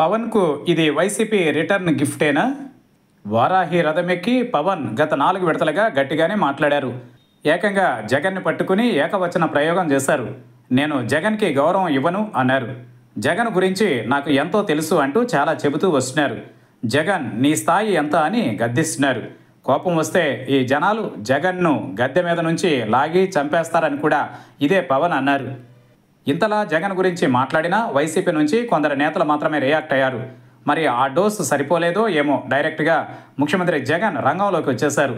పవన్కు ఇది YCP return గిఫ్టేనా వారాహి రథమెక్కి పవన్ గత నాలుగు విడతలుగా గట్టిగానే మాట్లాడారు ఏకంగా జగన్ని పట్టుకుని ఏకవచన ప్రయోగం చేశారు నేను జగన్కి గౌరవం ఇవ్వను అన్నారు జగన్ గురించి నాకు ఎంతో తెలుసు అంటూ చాలా చెబుతూ వస్తున్నారు జగన్ నీ స్థాయి ఎంత అని గద్దిస్తున్నారు కోపం వస్తే ఈ జనాలు జగన్ను గద్దె మీద నుంచి లాగి చంపేస్తారని కూడా ఇదే పవన్ అన్నారు ఇంతలా జగన్ గురించి మాట్లాడినా వైసీపీ నుంచి కొందరు నేతలు మాత్రమే రియాక్ట్ అయ్యారు మరి ఆ డోసు సరిపోలేదో ఏమో డైరెక్ట్గా ముఖ్యమంత్రి జగన్ రంగంలోకి వచ్చేశారు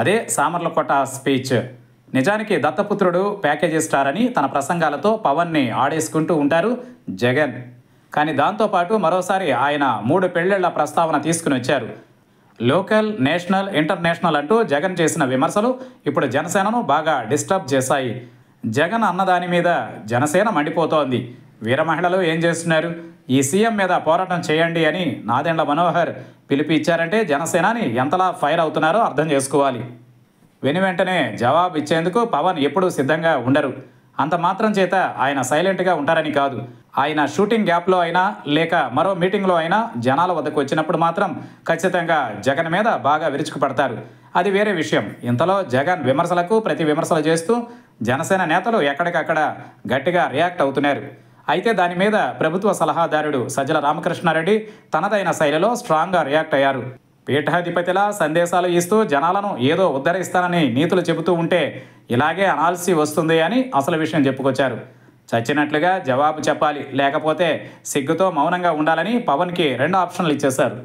అదే సామర్లకోట స్పీచ్ నిజానికి దత్తపుత్రుడు ప్యాకేజీ స్టార్ అని తన ప్రసంగాలతో పవన్ని ఆడేసుకుంటూ ఉంటారు జగన్ కానీ దాంతోపాటు మరోసారి ఆయన మూడు పెళ్లిళ్ల ప్రస్తావన తీసుకుని వచ్చారు లోకల్ నేషనల్ ఇంటర్నేషనల్ అంటూ జగన్ చేసిన విమర్శలు ఇప్పుడు జనసేనను బాగా డిస్టర్బ్ చేశాయి జగన్ అన్నదాని మీద జనసేన మండిపోతోంది వీర మహిళలు ఏం చేస్తున్నారు ఈ సీఎం మీద పోరాటం చేయండి అని నాదెండ్ల మనోహర్ పిలిపిచ్చారంటే జనసేనాని ఎంతలా ఫైర్ అవుతున్నారో అర్థం చేసుకోవాలి వెను వెంటనే జవాబు ఇచ్చేందుకు పవన్ ఎప్పుడూ సిద్ధంగా ఉండరు అంత మాత్రం చేత ఆయన సైలెంట్గా ఉంటారని కాదు ఆయన షూటింగ్ గ్యాప్లో అయినా లేక మరో మీటింగ్లో అయినా జనాల వద్దకు వచ్చినప్పుడు మాత్రం ఖచ్చితంగా జగన్ మీద బాగా విరుచుకుపడతారు అది వేరే విషయం ఇంతలో జగన్ విమర్శలకు ప్రతి విమర్శలు చేస్తూ జనసేన నేతలు ఎక్కడికక్కడ గట్టిగా రియాక్ట్ అవుతున్నారు అయితే దాని మీద ప్రభుత్వ సలహాదారుడు సజ్జల రామకృష్ణారెడ్డి తనదైన శైలిలో స్ట్రాంగ్గా రియాక్ట్ అయ్యారు పీఠాధిపతిలా సందేశాలు ఇస్తూ జనాలను ఏదో ఉద్ధరిస్తానని నీతులు చెబుతూ ఉంటే ఇలాగే అనాల్సి వస్తుంది అని అసలు విషయం చెప్పుకొచ్చారు చచ్చినట్లుగా జవాబు చెప్పాలి లేకపోతే సిగ్గుతో మౌనంగా ఉండాలని పవన్కి రెండు ఆప్షన్లు ఇచ్చేశారు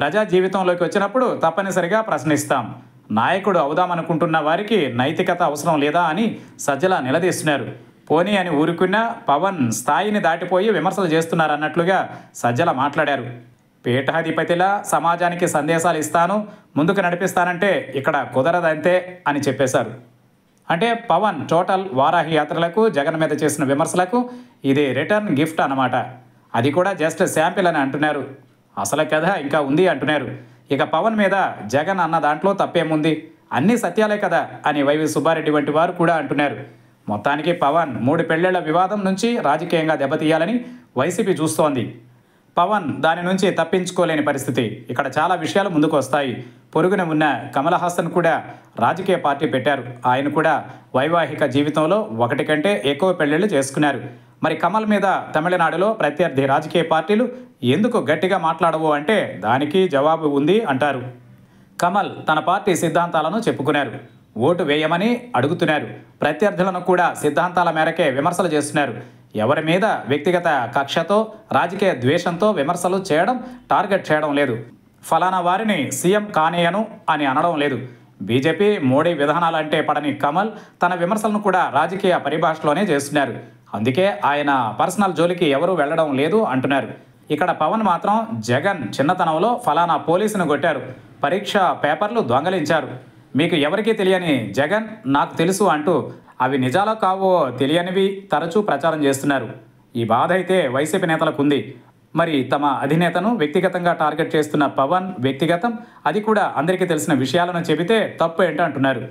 ప్రజా జీవితంలోకి వచ్చినప్పుడు తప్పనిసరిగా ప్రశ్నిస్తాం నాయకుడు అవుదామనుకుంటున్న వారికి నైతికత అవసరం లేదా అని సజ్జల నిలదీస్తున్నారు పోనీ అని ఊరుకున్న పవన్ స్థాయిని దాటిపోయి విమర్శలు చేస్తున్నారన్నట్లుగా సజ్జల మాట్లాడారు పీఠాధిపతిలా సమాజానికి సందేశాలు ఇస్తాను ముందుకు నడిపిస్తానంటే ఇక్కడ కుదరదంతే అని చెప్పేశారు అంటే పవన్ టోటల్ వారాహి యాత్రలకు జగన్ మీద చేసిన విమర్శలకు ఇది రిటర్న్ గిఫ్ట్ అన్నమాట అది కూడా జస్ట్ శాంపిల్ అని అంటున్నారు అసలు కథ ఇంకా ఉంది అంటున్నారు ఇక పవన్ మీద జగన్ అన్న దాంట్లో తప్పేముంది అన్నీ సత్యాలే కదా అని వైవి సుబ్బారెడ్డి వంటి వారు కూడా అంటున్నారు మొత్తానికి పవన్ మూడు పెళ్లిళ్ల వివాదం నుంచి రాజకీయంగా దెబ్బతీయాలని వైసీపీ చూస్తోంది పవన్ దాని నుంచి తప్పించుకోలేని పరిస్థితి ఇక్కడ చాలా విషయాలు ముందుకు వస్తాయి పొరుగున ఉన్న కమల్ హాసన్ కూడా రాజకీయ పార్టీ పెట్టారు ఆయన కూడా వైవాహిక జీవితంలో ఒకటి కంటే ఎక్కువ పెళ్లిళ్ళు చేసుకున్నారు మరి కమల్ మీద తమిళనాడులో ప్రత్యర్థి రాజకీయ పార్టీలు ఎందుకు గట్టిగా మాట్లాడవు అంటే దానికి జవాబు ఉంది అంటారు కమల్ తన పార్టీ సిద్ధాంతాలను చెప్పుకున్నారు ఓటు వేయమని అడుగుతున్నారు ప్రత్యర్థులను కూడా సిద్ధాంతాల మేరకే విమర్శలు చేస్తున్నారు ఎవరి మీద వ్యక్తిగత కక్షతో రాజకీయ ద్వేషంతో విమర్శలు చేయడం టార్గెట్ చేయడం లేదు ఫలానా వారిని సీఎం కానీయను అని అనడం లేదు బీజేపీ మోడీ విధానాలంటే పడని కమల్ తన విమర్శలను కూడా రాజకీయ పరిభాషలోనే చేస్తున్నారు అందుకే ఆయన పర్సనల్ జోలికి ఎవరూ వెళ్ళడం లేదు అంటున్నారు ఇక్కడ పవన్ మాత్రం జగన్ చిన్నతనంలో ఫలానా పోలీసును కొట్టారు పరీక్ష పేపర్లు దొంగలించారు మీకు ఎవరికీ తెలియని జగన్ నాకు తెలుసు అంటూ అవి నిజాలో కావో తెలియనివి తరచూ ప్రచారం చేస్తున్నారు ఈ బాధ అయితే వైసీపీ నేతలకు ఉంది మరి తమ అధినేతను వ్యక్తిగతంగా టార్గెట్ చేస్తున్న పవన్ వ్యక్తిగతం అది కూడా అందరికీ తెలిసిన విషయాలను చెబితే తప్పు ఏంటంటున్నారు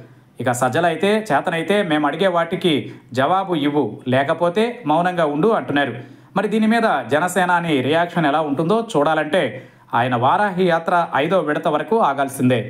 ఇక సజ్జలైతే చేతనైతే మేము అడిగే వాటికి జవాబు ఇవ్వు లేకపోతే మౌనంగా ఉండు అంటున్నారు మరి దీని మీద జనసేనాని రియాక్షన్ ఎలా ఉంటుందో చూడాలంటే ఆయన వారాహి యాత్ర ఐదో విడత వరకు ఆగాల్సిందే